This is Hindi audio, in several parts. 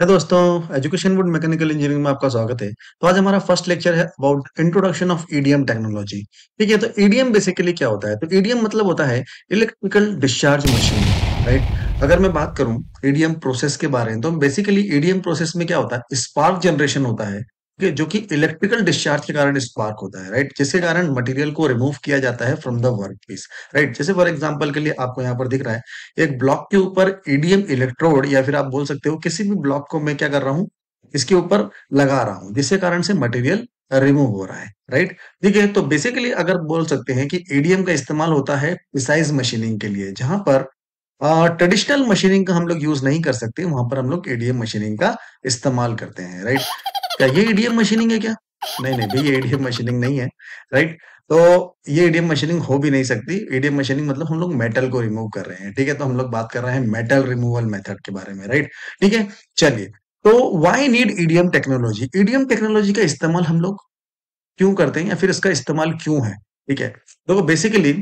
है दोस्तों एजुकेशन वुड मैकेनिकल इंजीनियरिंग में आपका स्वागत है तो आज हमारा फर्स्ट लेक्चर है about introduction of EDM technology ठीक है तो ईडीएम e बेसिकली क्या होता है तो ईडीएम e मतलब होता है इलेक्ट्रिकल डिस्चार्ज मशीन राइट अगर मैं बात करूं ईडीएम e प्रोसेस के बारे में तो बेसिकली ईडीएम प्रोसेस में क्या होता है स्पार्क जनरेशन होता है okay, जो कि इलेक्ट्रिकल डिस्चार्ज के कारण स्पार्क होता है राइट right? जिसके कारण मटेरियल को रिमूव किया जाता है from the workpiece right जैसे फॉर एग्जांपल के लिए आपको यहाँ पर दिख रहा है एक ब्लॉक के ऊपर ईडीएम इलेक्ट्रोड या फिर आप बोल सकते हो किसी भी ब्लॉक को मैं क्या कर रहा हूँ इसके ऊपर लगा रहा हूँ जिसके कारण से मटेरियल रिमूव हो रहा है राइट ठीक है तो बेसिकली अगर बोल सकते हैं कि एडीएम का इस्तेमाल होता है प्रिसाइज मशीनिंग के लिए जहां पर ट्रेडिशनल uh, मशीनिंग का हम लोग यूज नहीं कर सकते वहां पर हम लोग एडीएम मशीनिंग का इस्तेमाल करते हैं राइट क्या ये एडीएम मशीनिंग है क्या नहीं नहीं भाई ये एडीएम मशीनिंग नहीं है राइट तो ये एडीएम मशीनिंग हो भी नहीं सकती एडीएम मशीनिंग मतलब हम लोग मेटल को रिमूव कर रहे हैं ठीक है तो हम लोग बात कर रहे हैं मेटल रिमूवल मेथड के बारे में राइट ठीक है चलिए तो why need EDM technology EDM technology का इस्तेमाल हम लोग क्यों करते हैं या फिर इसका इस्तेमाल क्यों है ठीक है देखो तो बेसिकली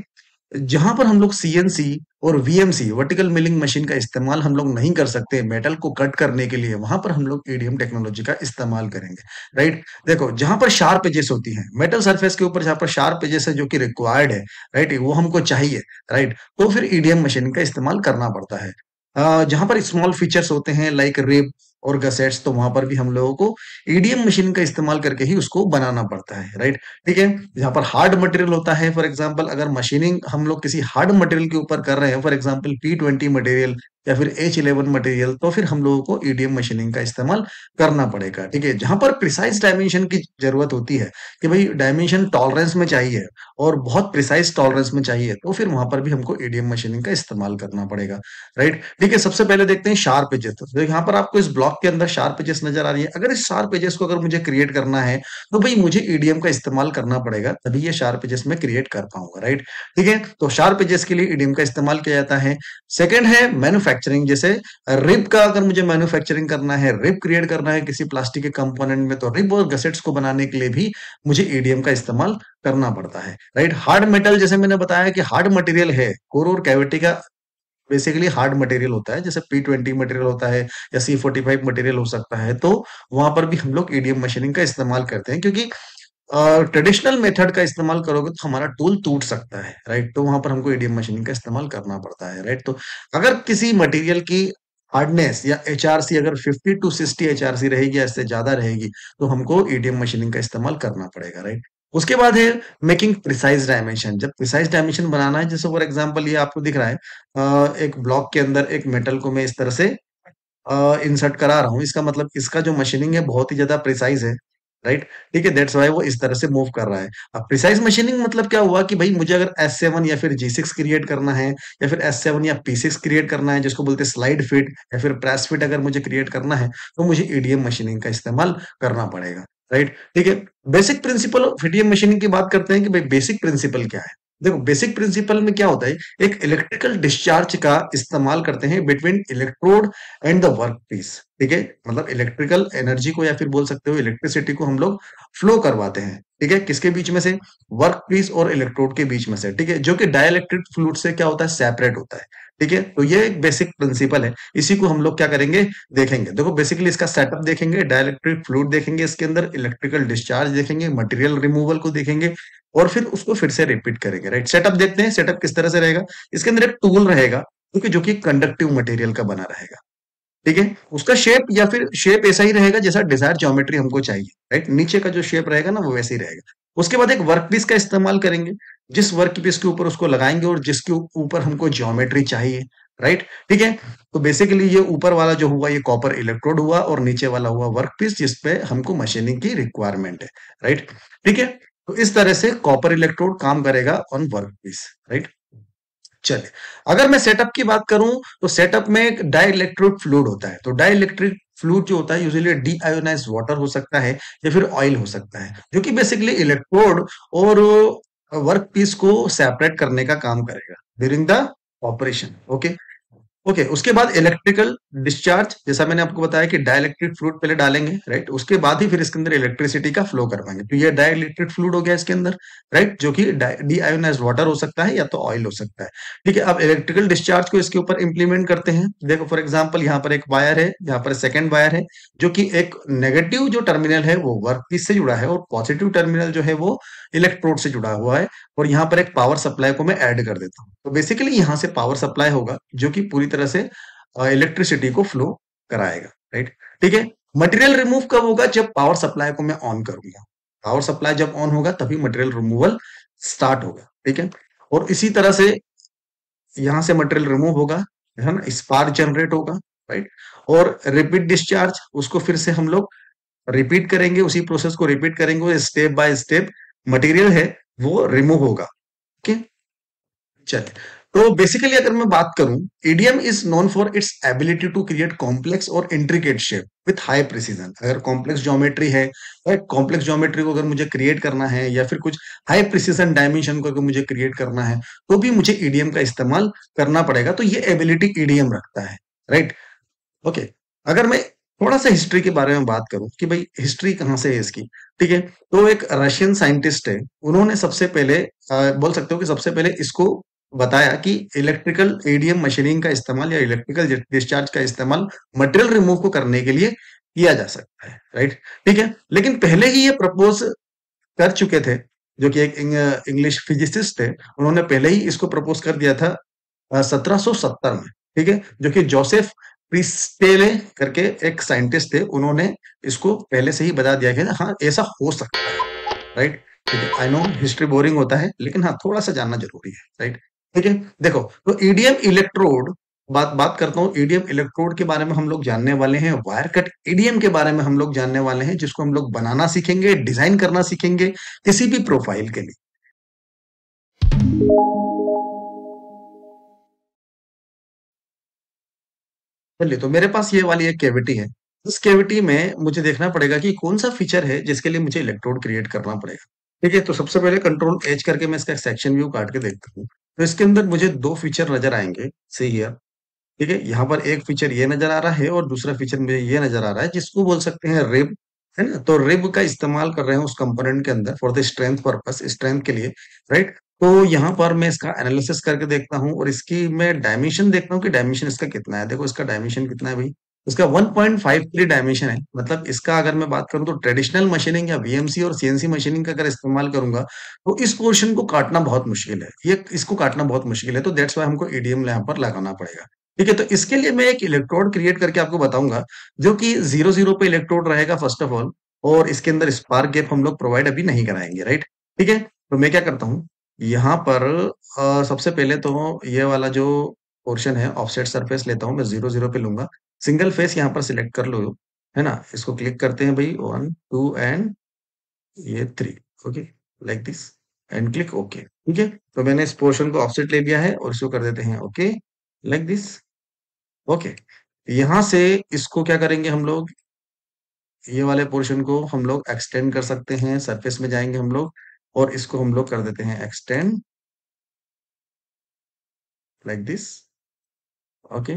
जहां पर हम लोग सीएनसी और वीएमसी वर्टिकल मिलिंग मशीन का इस्तेमाल हम लोग नहीं कर सकते मेटल को कट करने के लिए वहां पर हम लोग एडीएम e टेक्नोलॉजी का इस्तेमाल करेंगे राइट देखो जहां पर शार्प एजेस होती हैं मेटल सरफेस के ऊपर जहां पर शार्प एजेस है जो कि रिक्वायर्ड है राइट वो हमको चाहिए राइट तो फिर ईडीएम e मशीन का इस्तेमाल करना पड़ता है जहां पर स्मॉल फीचर्स होते हैं लाइक रेप और गसेट्स तो वहां पर भी हम लोगों को ईडीएम e मशीन का इस्तेमाल करके ही उसको बनाना पड़ता है राइट ठीक है यहाँ पर हार्ड मटेरियल होता है फॉर एग्जाम्पल अगर मशीनिंग हम लोग किसी हार्ड मटेरियल के ऊपर कर रहे हैं for example P twenty material या फिर एच इलेवन मटेरियल तो फिर हम लोगों को ईडीएम e मशीनिंग का इस्तेमाल करना पड़ेगा ठीक है जहां पर प्रिसाइज डायमेंशन की जरूरत होती है कि भाई डायमेंशन टॉलरेंस में चाहिए और बहुत प्रिसाइज टॉलरेंस में चाहिए तो फिर वहां पर भी हमको ईडीएम e मशीनिंग का इस्तेमाल करना पड़ेगा राइट ठीक है सबसे पहले देखते हैं शार्प एजेस तो यहाँ पर आपको इस ब्लॉक के अंदर शार्प एजेस नजर आ रही है अगर इस शार्प एजेस को अगर मुझे क्रिएट करना है तो भाई मुझे ईडीएम e का इस्तेमाल करना पड़ेगा तभी ये शार्प एजेस में क्रिएट कर पाऊंगा राइट ठीक है तो शार्प एजेस के लिए ईडीएम का इस्तेमाल किया जाता है सेकेंड है मैनुफैक्चर मैन्युफैक्चरिंग जैसे रिप का अगर मुझे मैन्युफैक्चरिंग करना है रिप क्रिएट करना है किसी प्लास्टिक के कंपोनेंट में तो रिप और गसेट्स को बनाने के लिए भी मुझे ईडीएम e का इस्तेमाल करना पड़ता है राइट हार्ड मेटल जैसे मैंने बताया कि हार्ड मटेरियल है कोर और कैविटी का बेसिकली हार्ड मटेरियल होता है जैसे पी ट्वेंटी मटेरियल होता है या सी फोर्टी फाइव मटेरियल हो सकता है तो वहां पर भी हम लोग ईडीएम e मशीनिंग का इस्तेमाल करते हैं क्योंकि ट्रेडिशनल मेथड का इस्तेमाल करोगे तो हमारा टूल टूट सकता है राइट तो वहां पर हमको एडीएम मशीनिंग का इस्तेमाल करना पड़ता है राइट तो अगर किसी मटेरियल की हार्डनेस या एच अगर 50 टू 60 एचआरसी रहेगी या इससे ज्यादा रहेगी तो हमको एडीएम मशीनिंग का इस्तेमाल करना पड़ेगा राइट उसके बाद है मेकिंग प्रिसाइज डायमेंशन जब प्रिसाइज डायमेंशन बनाना है जैसे फॉर एग्जाम्पल ये आपको दिख रहा है एक ब्लॉक के अंदर एक मेटल को मैं इस तरह से इंसर्ट करा रहा हूँ इसका मतलब इसका जो मशीनिंग है बहुत ही ज्यादा प्रिसाइज है राइट ठीक है दैट्स वाई वो इस तरह से मूव कर रहा है अब प्रिसाइज मशीनिंग मतलब क्या हुआ कि भाई मुझे अगर एस सेवन या फिर जी सिक्स क्रिएट करना है या फिर एस सेवन या पी सिक्स क्रिएट करना है जिसको बोलते हैं स्लाइड फिट या फिर प्रेस फिट अगर मुझे क्रिएट करना है तो मुझे ईडीएम e मशीनिंग का इस्तेमाल करना पड़ेगा राइट ठीक है basic principle of EDM machining की बात करते हैं कि भाई बेसिक प्रिंसिपल क्या है देखो बेसिक प्रिंसिपल में क्या होता है एक इलेक्ट्रिकल डिस्चार्ज का इस्तेमाल करते हैं between electrode and the workpiece ठीक है मतलब इलेक्ट्रिकल एनर्जी को या फिर बोल सकते हो इलेक्ट्रिसिटी को हम लोग फ्लो करवाते हैं ठीक है किसके बीच में से वर्क पीस और इलेक्ट्रोड के बीच में से ठीक है जो कि डायलेक्ट्रिक फ्लूड से क्या होता है सेपरेट होता है ठीक है तो ये एक बेसिक प्रिंसिपल है इसी को हम लोग क्या करेंगे देखेंगे देखो बेसिकली इसका सेटअप देखेंगे डायलेक्ट्रिक फ्लूड देखेंगे इसके अंदर इलेक्ट्रिकल डिस्चार्ज देखेंगे मटेरियल रिमूवल को देखेंगे और फिर उसको फिर से रिपीट करेंगे राइट सेटअप देखते हैं सेटअप किस तरह से रहेगा इसके अंदर एक टूल रहेगा क्योंकि जो कि कंडक्टिव मटेरियल का बना रहेगा ठीक है उसका शेप या फिर शेप ऐसा ही रहेगा जैसा डिजायर ज्योमेट्री हमको चाहिए राइट नीचे का जो शेप रहेगा ना वो वैसे ही रहेगा उसके बाद एक वर्क पीस का इस्तेमाल करेंगे जिस वर्क पीस के ऊपर उसको लगाएंगे और जिसके ऊपर हमको ज्योमेट्री चाहिए राइट ठीक है तो बेसिकली ये ऊपर वाला जो हुआ ये कॉपर इलेक्ट्रोड हुआ और नीचे वाला हुआ वर्क पीस जिसपे हमको मशीनिंग की रिक्वायरमेंट है राइट ठीक है तो इस तरह से कॉपर इलेक्ट्रोड काम करेगा ऑन वर्क पीस राइट चले अगर मैं सेटअप की बात करूं तो सेटअप में एक डाइलेक्ट्रिक फ्लूड होता है तो डाइलेक्ट्रिक फ्लूड जो होता है यूजली डीआईनाइज वाटर हो सकता है या फिर ऑयल हो सकता है जो कि बेसिकली इलेक्ट्रोड और वर्क uh, पीस को सेपरेट करने का काम करेगा during the operation okay okay okay, उसके बाद इलेक्ट्रिकल डिस्चार्ज जैसा मैंने आपको बताया कि डायलेक्ट्रिक फ्लूड पहले डालेंगे राइट उसके बाद ही फिर इसके अंदर इलेक्ट्रिसिटी का फ्लो करवाएंगे तो ये डायलेक्ट्रिक फ्लूड हो गया इसके अंदर राइट जो कि डीआयोनाइज वाटर हो सकता है या तो ऑयल हो सकता है ठीक है अब इलेक्ट्रिकल डिस्चार्ज को इसके ऊपर इंप्लीमेंट करते हैं देखो फॉर एग्जाम्पल यहाँ पर एक वायर है यहाँ पर सेकेंड वायर है जो की एक नेगेटिव जो टर्मिनल है वो वर्क पीस से जुड़ा है और पॉजिटिव टर्मिनल जो है वो इलेक्ट्रोड से जुड़ा हुआ है और यहाँ पर एक पावर सप्लाई को मैं ऐड कर देता हूँ तो बेसिकली यहाँ से पावर सप्लाई होगा जो कि पूरी तरह से इलेक्ट्रिसिटी को फ्लो कराएगा राइट ठीक है मटेरियल रिमूव कब होगा जब पावर सप्लाई को मैं ऑन करूंगा पावर सप्लाई जब ऑन होगा तभी मटेरियल रिमूवल स्टार्ट होगा ठीक है और इसी तरह से यहां से मटेरियल रिमूव होगा है ना स्पार्क जनरेट होगा राइट और रिपीट डिस्चार्ज उसको फिर से हम लोग रिपीट करेंगे उसी प्रोसेस को रिपीट करेंगे स्टेप बाय स्टेप मटेरियल है वो रिमूव होगा ओके चलिए तो बेसिकली अगर मैं बात करूं EDM is known for its ability to create complex और intricate shape with high precision अगर कॉम्प्लेक्स ज्योमेट्री है कॉम्प्लेक्स ज्योमेट्री को अगर मुझे क्रिएट करना है या फिर कुछ हाई प्रिसीजन डायमेंशन को अगर मुझे क्रिएट करना है तो भी मुझे ईडीएम का इस्तेमाल करना पड़ेगा तो ये एबिलिटी ईडीएम रखता है राइट ओके okay. अगर मैं थोड़ा सा हिस्ट्री के बारे में बात करूं कि भाई हिस्ट्री कहाँ से है इसकी ठीक है तो एक रशियन साइंटिस्ट है उन्होंने सबसे पहले आ, बोल सकते हो कि सबसे पहले इसको बताया कि इलेक्ट्रिकल एडीएम मशीनिंग का इस्तेमाल या इलेक्ट्रिकल डिस्चार्ज का इस्तेमाल मटेरियल रिमूव को करने के लिए किया जा सकता है राइट ठीक है लेकिन पहले ही ये प्रपोज कर चुके थे जो कि एक इंग्लिश फिजिसिस्ट थे उन्होंने पहले ही इसको प्रपोज कर दिया था सत्रह में ठीक है जो कि जोसेफ प्रिस्टेले करके एक साइंटिस्ट थे उन्होंने इसको पहले से ही बता दिया कि हाँ ऐसा हो सकता है राइट ठीक है आई नो हिस्ट्री बोरिंग होता है लेकिन हाँ थोड़ा सा जानना जरूरी है राइट ठीक है देखो तो ईडीएम e इलेक्ट्रोड बात बात करता हूँ ईडीएम e इलेक्ट्रोड के बारे में हम लोग जानने वाले हैं वायर कट ईडीएम के बारे में हम लोग जानने वाले हैं जिसको हम लोग बनाना सीखेंगे डिजाइन करना सीखेंगे किसी भी प्रोफाइल के लिए चलिए तो मेरे पास ये वाली एक कैविटी है इस कैविटी में मुझे देखना पड़ेगा कि कौन सा फीचर है जिसके लिए मुझे इलेक्ट्रोड क्रिएट करना पड़ेगा ठीक है तो सबसे पहले कंट्रोल एच करके मैं इसका सेक्शन व्यू काट के देखता हूँ तो इसके अंदर मुझे दो फीचर नजर आएंगे सी ईयर ठीक है यहाँ पर एक फीचर ये नजर आ रहा है और दूसरा फीचर मुझे ये नजर आ रहा है जिसको बोल सकते हैं रिब है ना तो रिब का इस्तेमाल कर रहे हैं उस कंपोनेंट के अंदर for the strength purpose strength के लिए राइट तो यहाँ पर मैं इसका एनालिसिस करके देखता हूँ और इसकी मैं डायमेंशन देखता हूँ कि डायमेंशन इसका कितना है देखो इसका डायमेंशन कितना है भाई उसका 1.53 डायमेंशन है मतलब इसका अगर मैं बात करूं तो ट्रेडिशनल मशीनिंग या बीएमसी और सीएनसी मशीनिंग का अगर इस्तेमाल करूंगा तो इस पोर्शन को काटना बहुत मुश्किल है ये इसको काटना बहुत मुश्किल है तो दैट्स वाई हमको ईडीएम e यहाँ पर लगाना पड़ेगा ठीक है तो इसके लिए मैं एक इलेक्ट्रोड क्रिएट करके आपको बताऊंगा जो कि जीरो जीरो पे इलेक्ट्रोड रहेगा फर्स्ट ऑफ ऑल और इसके अंदर स्पार्क गैप हम लोग प्रोवाइड अभी नहीं कराएंगे राइट ठीक है तो मैं क्या करता हूँ यहाँ पर आ, सबसे पहले तो ये वाला जो पोर्शन है ऑफसेट सरफेस लेता हूँ मैं जीरो जीरो पे लूंगा सिंगल फेस यहाँ पर सिलेक्ट कर लो है ना इसको क्लिक करते हैं भाई वन टू एंड ये three okay like this and click okay ठीक है तो मैंने इस पोर्शन को ऑफसेट ले लिया है और इसको कर देते हैं ओके लाइक दिस ओके यहां से इसको क्या करेंगे हम लोग ये वाले पोर्शन को हम लोग एक्सटेंड कर सकते हैं सरफेस में जाएंगे हम लोग और इसको हम लोग कर देते हैं एक्सटेंड लाइक दिस ओके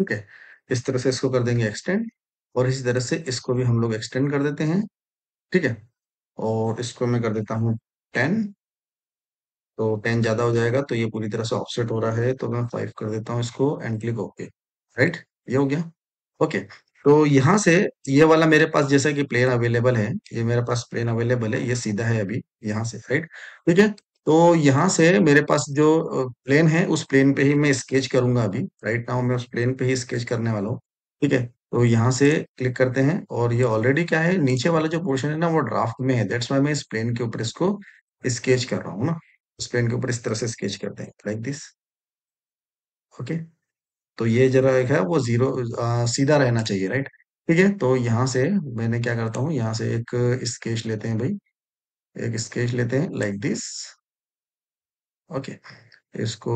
ठीक है इस तरह से इसको कर देंगे एक्सटेंड और इसी तरह से इसको भी हम लोग एक्सटेंड कर देते हैं ठीक है और इसको मैं कर देता हूँ टेन तो टेन ज्यादा हो जाएगा तो ये पूरी तरह से ऑफसेट हो रहा है तो मैं फाइव कर देता हूँ इसको एंड क्लिक ओके राइट ये हो गया ओके तो यहाँ से ये वाला मेरे पास जैसा कि प्लेन अवेलेबल है ये मेरे पास प्लेन अवेलेबल है ये सीधा है अभी यहाँ से राइट ठीक है तो यहाँ से मेरे पास जो प्लेन है उस प्लेन पे ही मैं स्केच करूंगा अभी राइट नाउ मैं उस प्लेन पे ही स्केच करने वाला हूँ ठीक है तो यहाँ से क्लिक करते हैं और ये ऑलरेडी क्या है नीचे वाला जो पोर्शन है ना वो ड्राफ्ट में है दैट्स वाई मैं इस प्लेन के ऊपर इसको स्केच कर रहा हूँ ना इस प्लेन के ऊपर इस तरह से स्केच करते हैं लाइक दिस ओके तो ये जरा है वो जीरो आ, सीधा रहना चाहिए राइट ठीक है तो यहाँ से मैंने क्या करता हूँ यहाँ से एक स्केच लेते हैं भाई एक स्केच लेते हैं लाइक दिस ओके इसको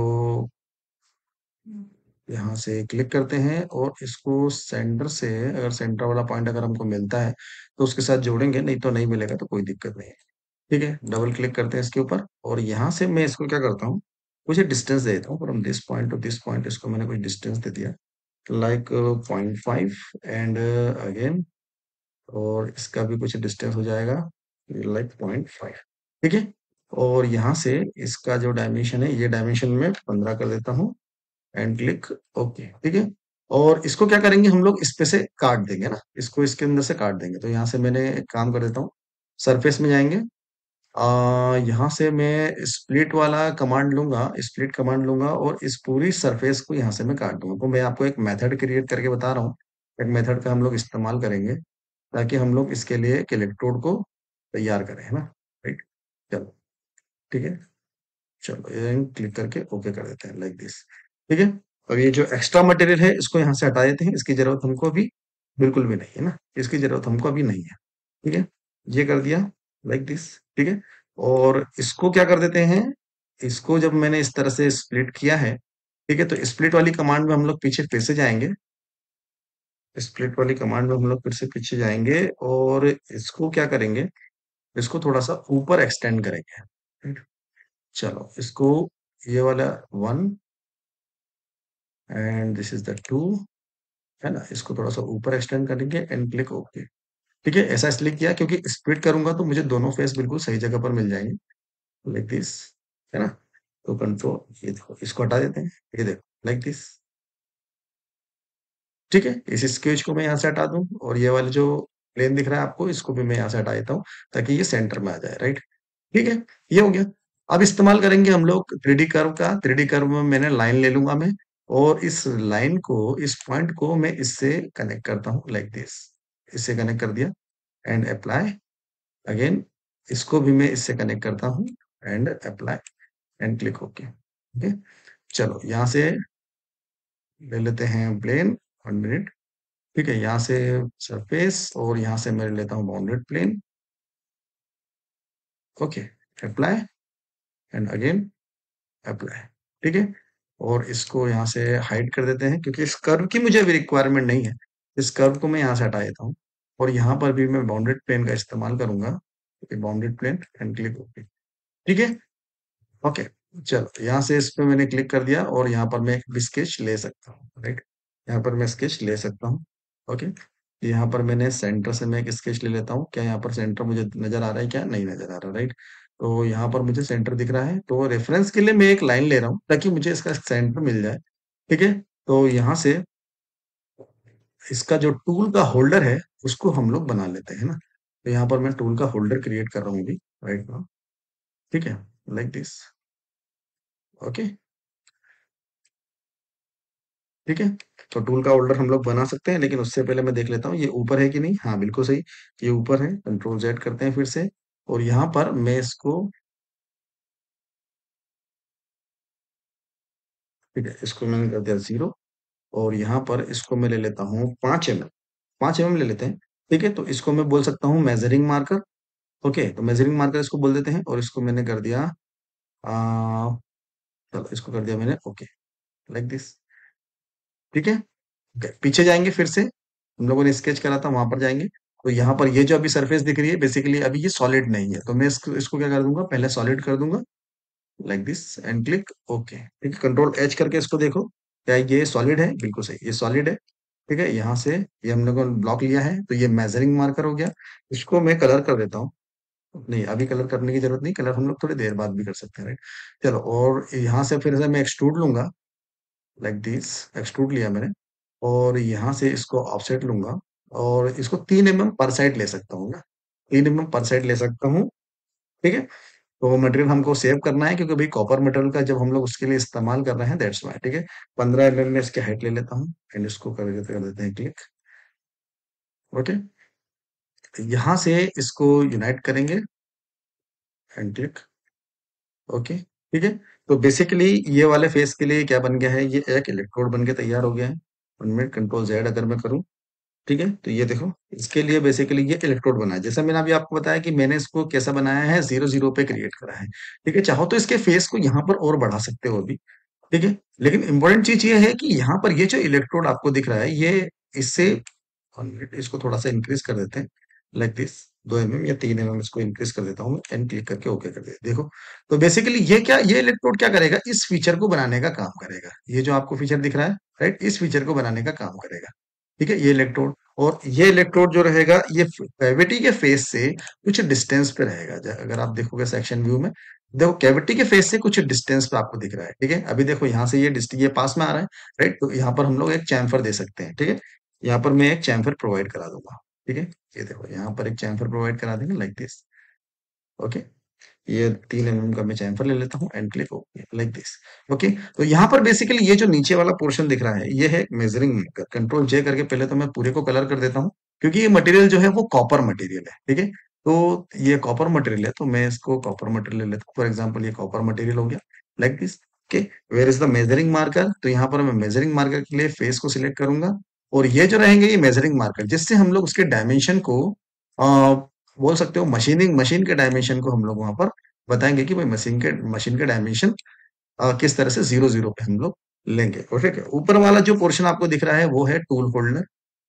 यहाँ से क्लिक करते हैं और इसको सेंटर से अगर सेंटर वाला पॉइंट अगर हमको मिलता है तो उसके साथ जोड़ेंगे नहीं तो नहीं मिलेगा तो कोई दिक्कत नहीं है ठीक है डबल क्लिक करते हैं इसके ऊपर और यहाँ से मैं इसको क्या करता हूँ कुछ डिस्टेंस दे देता हूँ from this point to this point इसको मैंने कुछ डिस्टेंस दे दिया like point five and again और इसका भी कुछ डिस्टेंस हो जाएगा लाइक पॉइंट फाइव ठीक है और यहाँ से इसका जो डायमेंशन है ये डायमेंशन में पंद्रह कर देता हूँ एंड क्लिक ओके ठीक है और इसको क्या करेंगे हम लोग इस पे से काट देंगे ना इसको इसके अंदर से काट देंगे तो यहाँ से मैंने एक काम कर देता हूँ सरफेस में जाएंगे आ, यहां से मैं स्प्लिट वाला कमांड लूंगा स्प्लिट कमांड लूंगा और इस पूरी सरफेस को यहाँ से मैं काट दूंगा तो मैं आपको एक मेथड क्रिएट करके बता रहा हूँ एक मेथड का हम लोग इस्तेमाल करेंगे ताकि हम लोग इसके लिए एक इलेक्ट्रोड को तैयार करें है ना राइट चलो ठीक है चलो क्लिक करके ओके कर देते हैं लाइक दिस ठीक है अब ये जो एक्स्ट्रा मटेरियल है इसको यहाँ से हटा देते हैं इसकी जरूरत हमको अभी बिल्कुल भी नहीं है ना इसकी जरूरत हमको अभी नहीं है ठीक है ये कर दिया लाइक दिस ठीक है और इसको क्या कर देते हैं इसको जब मैंने इस तरह से स्प्लिट किया है ठीक है तो स्प्लिट वाली कमांड में हम लोग पीछे फिर से जाएंगे स्प्लिट वाली कमांड में हम लोग फिर से पीछे जाएंगे और इसको क्या करेंगे इसको थोड़ा सा ऊपर एक्सटेंड करेंगे चलो इसको ये वाला one and this is the two है ना इसको थोड़ा सा ऊपर एक्सटेंड करेंगे एंड क्लिक ओके ठीक है ऐसा इसलिए किया क्योंकि स्प्लिट करूंगा तो मुझे दोनों फेस बिल्कुल सही जगह पर मिल जाएंगे लाइक दिस है ना तो कंट्रोल ये देखो इसको हटा देते हैं ये देखो लाइक दिस ठीक है इस स्केच को मैं यहाँ से हटा दूं और ये वाले जो प्लेन दिख रहा है आपको इसको भी मैं यहाँ से हटा देता हूँ ताकि ये सेंटर में आ जाए राइट ठीक है ये हो गया अब इस्तेमाल करेंगे हम लोग थ्री कर्व का थ्री कर्व में मैंने लाइन ले लूंगा मैं और इस लाइन को इस पॉइंट को मैं इससे कनेक्ट करता हूं लाइक दिस इससे कनेक्ट कर दिया एंड अप्लाई अगेन इसको भी मैं इससे कनेक्ट करता हूं and apply and click okay okay चलो यहां से ले लेते हैं प्लेन वन मिनट ठीक है यहाँ से सरफेस और यहाँ से मैं लेता हूँ bounded plane okay apply and again apply ठीक है और इसको यहाँ से हाइड कर देते हैं क्योंकि इस कर्व की मुझे अभी रिक्वायरमेंट नहीं है इस कर्व को मैं यहाँ से हटा देता हूँ और यहाँ पर भी मैं बाउंड्रेड प्लेन का इस्तेमाल करूंगा bounded plane and click okay ठीक है ओके चलो यहाँ से इस पर मैंने क्लिक कर दिया और यहाँ पर मैं एक भी स्केच ले सकता हूँ राइट यहाँ पर मैं स्केच ले सकता हूँ ओके यहाँ पर मैंने सेंटर से मैं एक स्केच ले लेता हूँ क्या यहाँ पर सेंटर मुझे नजर आ रहा है क्या नहीं नजर आ रहा राइट तो यहाँ पर मुझे सेंटर दिख रहा है तो रेफरेंस के लिए मैं एक लाइन ले रहा हूँ ताकि मुझे इसका सेंटर मिल जाए ठीक है तो यहाँ से इसका जो टूल का होल्डर है उसको हम लोग बना लेते हैं ना तो यहाँ पर मैं टूल का होल्डर क्रिएट कर रहा हूँ अभी राइट नाउ ठीक है लाइक दिस ओके ठीक है तो टूल का होल्डर हम लोग बना सकते हैं लेकिन उससे पहले मैं देख लेता हूँ ये ऊपर है कि नहीं हाँ बिल्कुल सही ये ऊपर है कंट्रोल जेड करते हैं फिर से और यहाँ पर मैं इसको ठीक है इसको मैंने कर दिया जीरो और यहाँ पर इसको मैं ले लेता हूँ पांच एम पांच एम ले लेते हैं ठीक है तो इसको मैं बोल सकता हूँ मेजरिंग मार्कर ओके तो मेजरिंग मार्कर इसको बोल देते हैं और इसको मैंने कर दिया आ, चलो इसको कर दिया मैंने ओके लाइक दिस ठीक है पीछे जाएंगे फिर से हम लोगों ने स्केच करा था वहां पर जाएंगे तो यहाँ पर ये जो अभी सरफेस दिख रही है बेसिकली अभी ये सॉलिड नहीं है तो मैं इसको, इसको क्या कर दूंगा पहले सॉलिड कर दूंगा like this and click okay ठीक है कंट्रोल एच करके इसको देखो क्या ये सॉलिड है बिल्कुल सही ये सॉलिड है ठीक है यहाँ से ये हम लोगों ने ब्लॉक लिया है तो ये मेजरिंग मार्कर हो गया इसको मैं कलर कर देता हूँ नहीं अभी कलर करने की जरूरत नहीं कलर हम लोग थोड़ी देर बाद भी कर सकते हैं राइट चलो और यहाँ से फिर से मैं एक्सट्रूड लूंगा लाइक दिस एक्सट्रूड लिया मैंने और यहाँ से इसको ऑफसेट लूंगा और इसको तीन एम पर साइड ले सकता हूँ मैं तीन एम पर साइड ले सकता हूँ ठीक है तो मटेरियल हमको सेव करना है क्योंकि भाई कॉपर मटेरियल का जब हम लोग उसके लिए इस्तेमाल कर रहे हैं दैट्स वाई ठीक है पंद्रह एम mm एम इसकी हाइट ले लेता हूँ एंड इसको कर देते कर देते हैं क्लिक ओके यहां से इसको यूनाइट करेंगे एंड क्लिक ओके ठीक है तो बेसिकली ये वाले फेस के लिए क्या बन गया है ये एक इलेक्ट्रोड बन के तैयार हो गया है वन मिनट कंट्रोल जेड अगर मैं करूँ ठीक है तो ये देखो इसके लिए बेसिकली ये इलेक्ट्रोड बना है जैसा मैंने अभी आपको बताया कि मैंने इसको कैसा बनाया है जीरो जीरो पे क्रिएट करा है ठीक है चाहो तो इसके फेस को यहाँ पर और बढ़ा सकते हो अभी ठीक है लेकिन इंपॉर्टेंट चीज ये है कि यहाँ पर ये जो इलेक्ट्रोड आपको दिख रहा है ये इससे इसको थोड़ा सा इंक्रीज कर देते हैं लाइक दिस दो एम या तीन एम इसको इंक्रीज कर देता हूं एन क्लिक करके ओके कर दे देखो तो बेसिकली ये क्या ये इलेक्ट्रोड क्या करेगा इस फीचर को बनाने का काम करेगा ये जो आपको फीचर दिख रहा है राइट इस फीचर को बनाने का काम करेगा ठीक है ये इलेक्ट्रोड और ये इलेक्ट्रोड जो रहेगा ये कैविटी के फेस से कुछ डिस्टेंस पे रहेगा अगर आप देखोगे सेक्शन व्यू में देखो कैविटी के फेस से कुछ डिस्टेंस पे आपको दिख रहा है ठीक है अभी देखो यहाँ से ये ये पास में आ रहा है राइट तो यहाँ पर हम लोग एक चैम्फर दे सकते हैं ठीक है यहाँ पर मैं एक चैम्फर प्रोवाइड करा दूंगा ठीक है ये देखो यहाँ पर एक चैम्फर प्रोवाइड करा देंगे लाइक दिस ओके ये तीन एम का मैं चैम्फर ले लेता हूँ and click okay like this okay तो यहाँ पर बेसिकली ये जो नीचे वाला पोर्शन दिख रहा है ये है मेजरिंग मेकर कंट्रोल जे करके पहले तो मैं पूरे को कलर कर देता हूँ क्योंकि ये मटेरियल जो है वो कॉपर मटेरियल है ठीक है तो ये कॉपर मटेरियल है तो मैं इसको कॉपर मटेरियल ले लेता हूँ फॉर एग्जाम्पल ये कॉपर मटेरियल हो गया like this okay where is the measuring marker तो यहाँ पर मैं मेजरिंग मार्कर के लिए फेस को सिलेक्ट करूंगा और ये जो रहेंगे ये मेजरिंग मार्कर जिससे हम लोग उसके डायमेंशन को आ, बोल सकते हो मशीनिंग मशीन के डायमेंशन को हम लोग वहां पर बताएंगे कि भाई मशीन के मशीन के डायमेंशन किस तरह से जीरो जीरो पे हम लोग लेंगे ठीक है ऊपर वाला जो पोर्शन आपको दिख रहा है वो है टूल होल्डर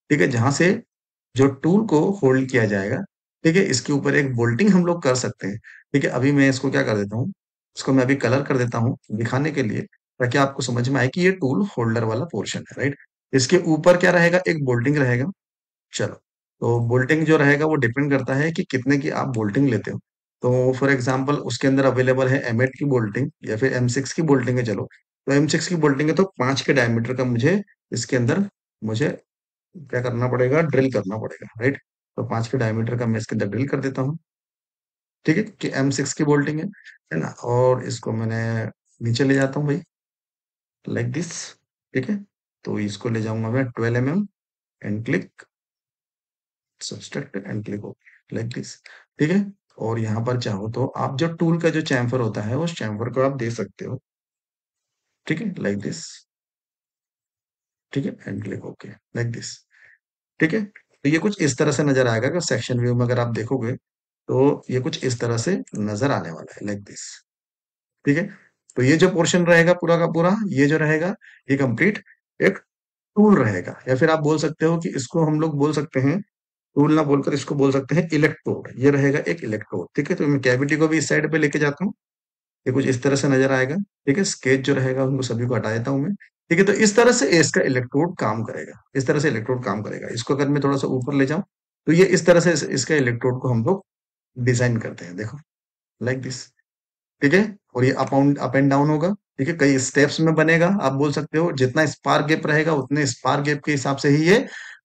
ठीक है जहां से जो टूल को होल्ड किया जाएगा ठीक है इसके ऊपर एक बोल्टिंग हम लोग कर सकते हैं ठीक है अभी मैं इसको क्या कर देता हूँ इसको मैं अभी कलर कर देता हूँ दिखाने के लिए ताकि आपको समझ में आए कि ये टूल होल्डर वाला पोर्शन है राइट इसके ऊपर क्या रहेगा एक बोल्टिंग रहेगा चलो तो बोल्टिंग जो रहेगा वो डिपेंड करता है कि कितने की आप बोल्टिंग लेते हो तो फॉर एग्जाम्पल उसके अंदर अवेलेबल है एम की बोल्टिंग या फिर एम की बोल्टिंग है चलो तो एम की बोल्टिंग है तो पांच के डायमीटर का मुझे इसके अंदर मुझे क्या करना पड़ेगा ड्रिल करना पड़ेगा राइट तो पांच के डायमीटर का मैं इसके अंदर ड्रिल कर देता हूँ ठीक है कि एम सिक्स की बोल्टिंग है है ना और इसको मैंने नीचे ले जाता हूँ भाई लाइक दिस ठीक है तो इसको ले जाऊंगा मैं twelve M M and click subtract and click okay like this ठीक है और यहाँ पर चाहो तो आप जो टूल का जो चैम्फर होता है उस चैम्फर को आप दे सकते हो ठीक है लाइक दिस ठीक है and click okay like this ठीक है तो ये कुछ इस तरह से नजर आएगा कि सेक्शन व्यू में अगर आप देखोगे तो ये कुछ इस तरह से नजर आने वाला है लाइक दिस ठीक है तो ये जो पोर्शन रहेगा पूरा का पूरा ये जो रहेगा ये कंप्लीट एक टूल रहेगा या फिर आप बोल सकते हो कि इसको हम लोग बोल सकते हैं टूल ना बोलकर इसको बोल सकते हैं इलेक्ट्रोड ये रहेगा एक इलेक्ट्रोड ठीक है तो मैं कैविटी को भी इस साइड पे लेके जाता हूँ ये कुछ इस तरह से नजर आएगा ठीक है स्केच जो रहेगा उनको सभी को हटा देता हूँ मैं ठीक है तो इस तरह से इसका इलेक्ट्रोड काम करेगा इस तरह से इलेक्ट्रोड काम करेगा इसको अगर मैं थोड़ा सा ऊपर ले जाऊं तो ये इस तरह से इसका इलेक्ट्रोड को हम लोग डिजाइन करते हैं देखो लाइक दिस ठीक है और ये अप एंड डाउन होगा ठीक है कई स्टेप्स में बनेगा आप बोल सकते हो जितना स्पार गैप रहेगा उतने स्पार गैप के हिसाब से ही ये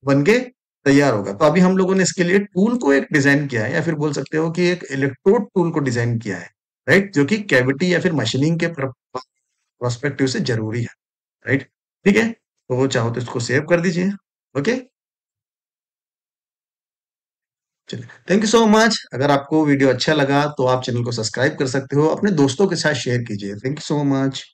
बन के तैयार होगा तो अभी हम लोगों ने इसके लिए टूल को एक डिजाइन किया है या फिर बोल सकते हो कि एक इलेक्ट्रोड टूल को डिजाइन किया है राइट जो कि कैविटी या फिर मशीनिंग के प्रोस्पेक्टिव से जरूरी है राइट ठीक है तो वो चाहो तो इसको सेव कर दीजिए ओके चलिए थैंक यू सो मच अगर आपको वीडियो अच्छा लगा तो आप चैनल को सब्सक्राइब कर सकते हो अपने दोस्तों के साथ शेयर कीजिए थैंक यू सो मच